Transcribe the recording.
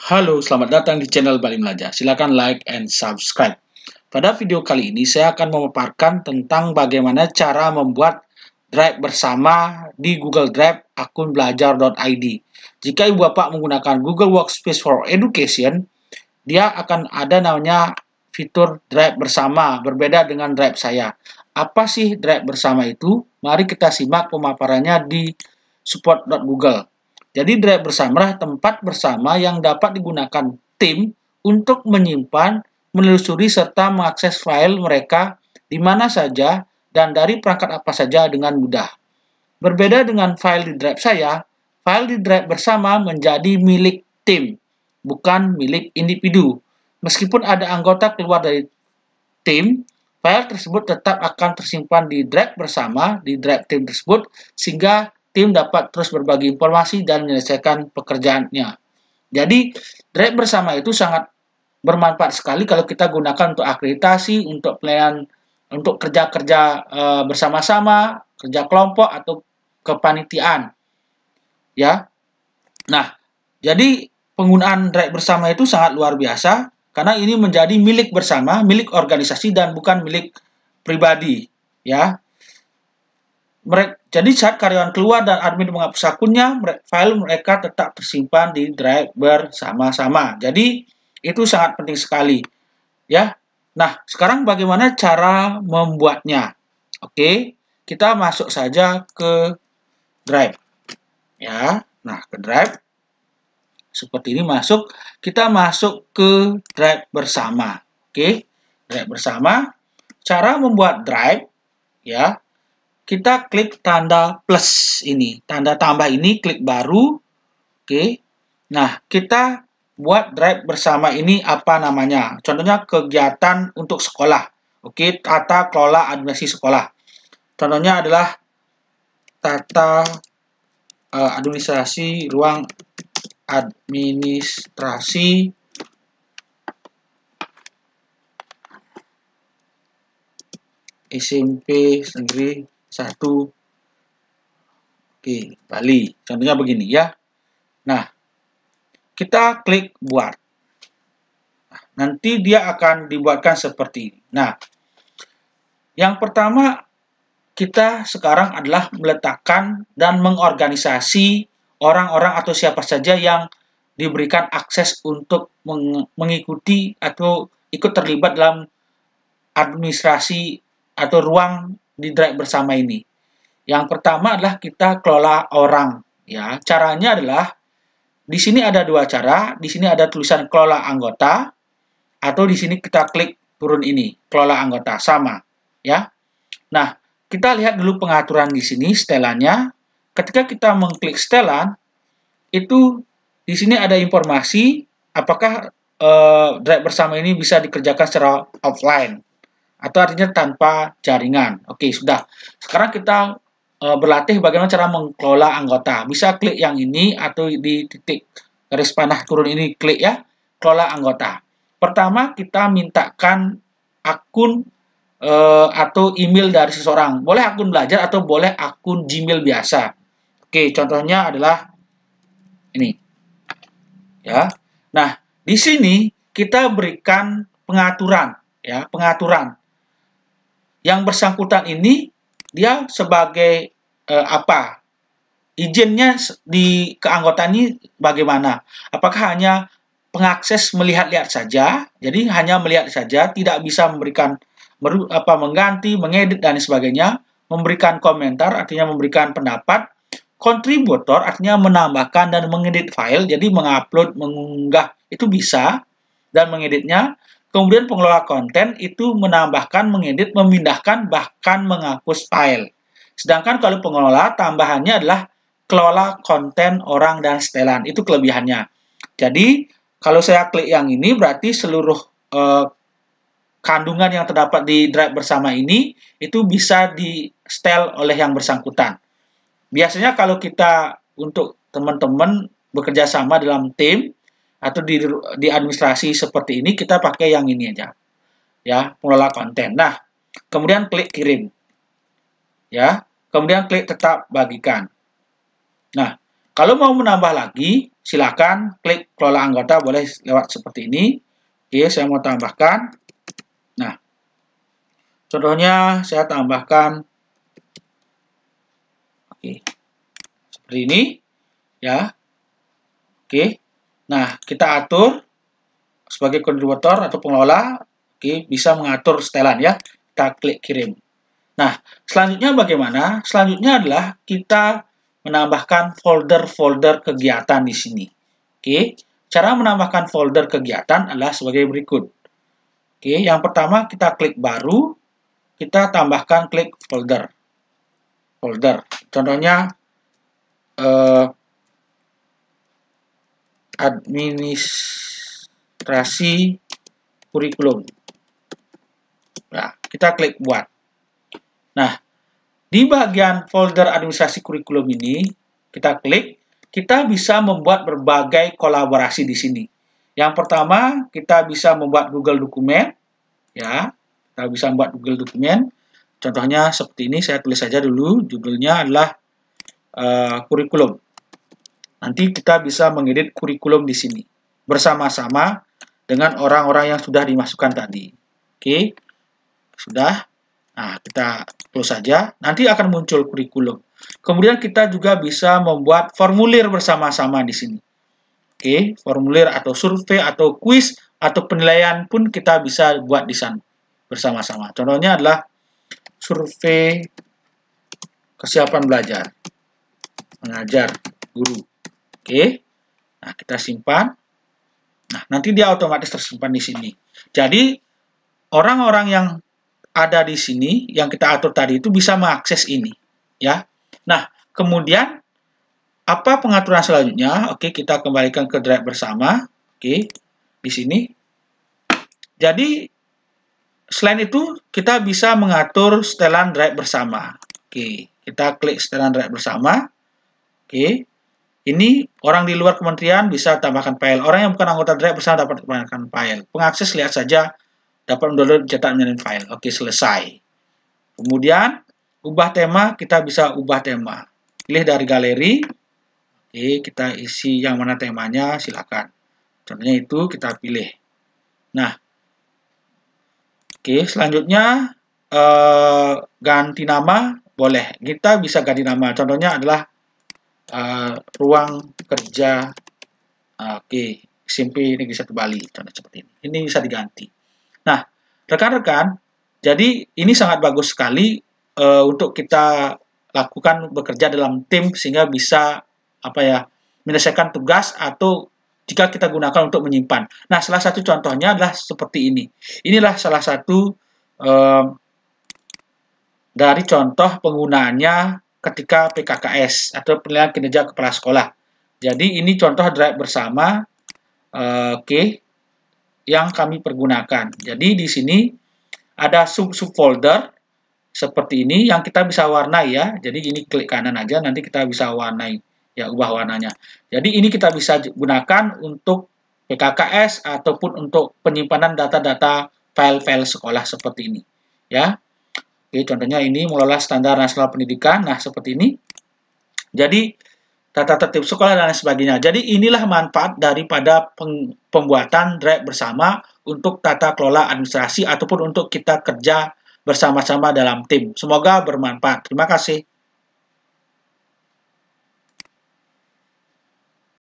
Halo, selamat datang di channel Bali Melaja. Silakan like and subscribe. Pada video kali ini saya akan memaparkan tentang bagaimana cara membuat drive bersama di Google Drive akun belajar.id. Jika Ibu Bapak menggunakan Google Workspace for Education, dia akan ada namanya fitur drive bersama, berbeda dengan drive saya. Apa sih drive bersama itu? Mari kita simak pemaparannya di support.google. Jadi bersama adalah tempat bersama yang dapat digunakan tim untuk menyimpan, menelusuri serta mengakses file mereka di mana saja dan dari perangkat apa saja dengan mudah. Berbeda dengan file di drive saya, file di drive bersama menjadi milik tim, bukan milik individu. Meskipun ada anggota keluar dari tim, file tersebut tetap akan tersimpan di drive bersama di drive tim tersebut sehingga tim dapat terus berbagi informasi dan menyelesaikan pekerjaannya. Jadi, Drive bersama itu sangat bermanfaat sekali kalau kita gunakan untuk akreditasi, untuk pelayanan, untuk kerja-kerja e, bersama-sama, kerja kelompok atau kepanitiaan. Ya. Nah, jadi penggunaan Drive bersama itu sangat luar biasa karena ini menjadi milik bersama, milik organisasi dan bukan milik pribadi, ya. Merek jadi saat karyawan keluar dan admin menghapus akunnya, file mereka tetap tersimpan di drive bersama-sama. Jadi itu sangat penting sekali. Ya. Nah, sekarang bagaimana cara membuatnya? Oke, kita masuk saja ke drive. Ya. Nah, ke drive seperti ini masuk, kita masuk ke drive bersama. Oke, drive bersama. Cara membuat drive ya kita klik tanda plus ini. Tanda tambah ini klik baru. Oke. Okay. Nah, kita buat drive bersama ini apa namanya? Contohnya kegiatan untuk sekolah. Oke, okay. tata kelola administrasi sekolah. Contohnya adalah tata uh, administrasi ruang administrasi SMP Negeri satu Oke, Bali. Contohnya begini ya. Nah, kita klik buat. Nah, nanti dia akan dibuatkan seperti ini. Nah, yang pertama kita sekarang adalah meletakkan dan mengorganisasi orang-orang atau siapa saja yang diberikan akses untuk mengikuti atau ikut terlibat dalam administrasi atau ruang di Drive bersama ini. Yang pertama adalah kita kelola orang. Ya, caranya adalah di sini ada dua cara. Di sini ada tulisan kelola anggota atau di sini kita klik turun ini, kelola anggota sama, ya. Nah, kita lihat dulu pengaturan di sini setelannya. Ketika kita mengklik setelan, itu di sini ada informasi apakah eh, drive bersama ini bisa dikerjakan secara offline atau artinya tanpa jaringan. Oke, sudah. Sekarang kita e, berlatih bagaimana cara mengelola anggota. Bisa klik yang ini atau di titik garis panah turun ini klik ya, kelola anggota. Pertama, kita mintakan akun e, atau email dari seseorang. Boleh akun belajar atau boleh akun Gmail biasa. Oke, contohnya adalah ini. Ya. Nah, di sini kita berikan pengaturan ya, pengaturan yang bersangkutan ini dia sebagai eh, apa? Izinnya di keanggotaan ini bagaimana? Apakah hanya pengakses melihat-lihat saja? Jadi hanya melihat saja, tidak bisa memberikan meru, apa mengganti, mengedit dan sebagainya, memberikan komentar artinya memberikan pendapat, kontributor artinya menambahkan dan mengedit file, jadi mengupload, mengunggah itu bisa dan mengeditnya Kemudian pengelola konten itu menambahkan, mengedit, memindahkan, bahkan menghapus file. Sedangkan kalau pengelola tambahannya adalah kelola konten orang dan setelan. Itu kelebihannya. Jadi kalau saya klik yang ini berarti seluruh eh, kandungan yang terdapat di drive bersama ini itu bisa di setel oleh yang bersangkutan. Biasanya kalau kita untuk teman-teman bekerja sama dalam tim, atau di di administrasi seperti ini kita pakai yang ini aja. Ya, pengelola konten. Nah, kemudian klik kirim. Ya, kemudian klik tetap bagikan. Nah, kalau mau menambah lagi, silakan klik kelola anggota boleh lewat seperti ini. Oke, saya mau tambahkan. Nah, contohnya saya tambahkan Oke. Seperti ini ya. Oke. Nah, kita atur sebagai kontributor atau pengelola okay, bisa mengatur setelan ya. Kita klik kirim. Nah, selanjutnya bagaimana? Selanjutnya adalah kita menambahkan folder-folder kegiatan di sini. Oke, okay. cara menambahkan folder kegiatan adalah sebagai berikut. Oke, okay. yang pertama kita klik baru, kita tambahkan klik folder. Folder. Contohnya eh, administrasi kurikulum. Nah, kita klik buat. Nah, di bagian folder administrasi kurikulum ini, kita klik, kita bisa membuat berbagai kolaborasi di sini. Yang pertama, kita bisa membuat Google Dokumen, ya, kita bisa membuat Google Dokumen. Contohnya seperti ini, saya tulis saja dulu, judulnya adalah uh, kurikulum. Nanti kita bisa mengedit kurikulum di sini bersama-sama dengan orang-orang yang sudah dimasukkan tadi. Oke, sudah. Nah, kita close saja. Nanti akan muncul kurikulum. Kemudian kita juga bisa membuat formulir bersama-sama di sini. Oke, formulir atau survei atau quiz atau penilaian pun kita bisa buat di sana bersama-sama. Contohnya adalah survei kesiapan belajar, mengajar, guru. Oke. Nah, kita simpan. Nah, nanti dia otomatis tersimpan di sini. Jadi, orang-orang yang ada di sini, yang kita atur tadi itu bisa mengakses ini. ya. Nah, kemudian, apa pengaturan selanjutnya? Oke, kita kembalikan ke Drive bersama. Oke, di sini. Jadi, selain itu, kita bisa mengatur setelan Drive bersama. Oke, kita klik setelan Drive bersama. Oke, ini orang di luar kementerian bisa tambahkan file. Orang yang bukan anggota Drive bisa dapat tambahkan file. Pengakses lihat saja dapat mendownload cetak menjadi file. Oke, selesai. Kemudian ubah tema, kita bisa ubah tema. Pilih dari galeri. Oke, kita isi yang mana temanya, silakan. Contohnya itu kita pilih. Nah, oke, selanjutnya eh, ganti nama boleh. Kita bisa ganti nama. Contohnya adalah Eh, ruang kerja ah, oke okay, SMP Negeri Satu Bali contoh seperti ini ini bisa diganti nah rekan-rekan jadi ini sangat bagus sekali uh, untuk kita lakukan bekerja dalam tim sehingga bisa apa ya menyelesaikan tugas atau jika kita gunakan untuk menyimpan. Nah, salah satu contohnya adalah seperti ini. Inilah salah satu uh, dari contoh penggunaannya ketika PKKS atau penilaian kinerja kepala sekolah. Jadi ini contoh drive bersama uh, eh, okay, yang kami pergunakan. Jadi di sini ada sub-subfolder seperti ini yang kita bisa warnai ya. Jadi ini klik kanan aja nanti kita bisa warnai ya ubah warnanya. Jadi ini kita bisa gunakan untuk PKKS ataupun untuk penyimpanan data-data file-file sekolah seperti ini ya. Jadi contohnya ini mengelola standar nasional pendidikan, nah seperti ini. Jadi tata tertib sekolah dan lain sebagainya. Jadi inilah manfaat daripada peng, pembuatan drive bersama untuk tata kelola administrasi ataupun untuk kita kerja bersama-sama dalam tim. Semoga bermanfaat. Terima kasih.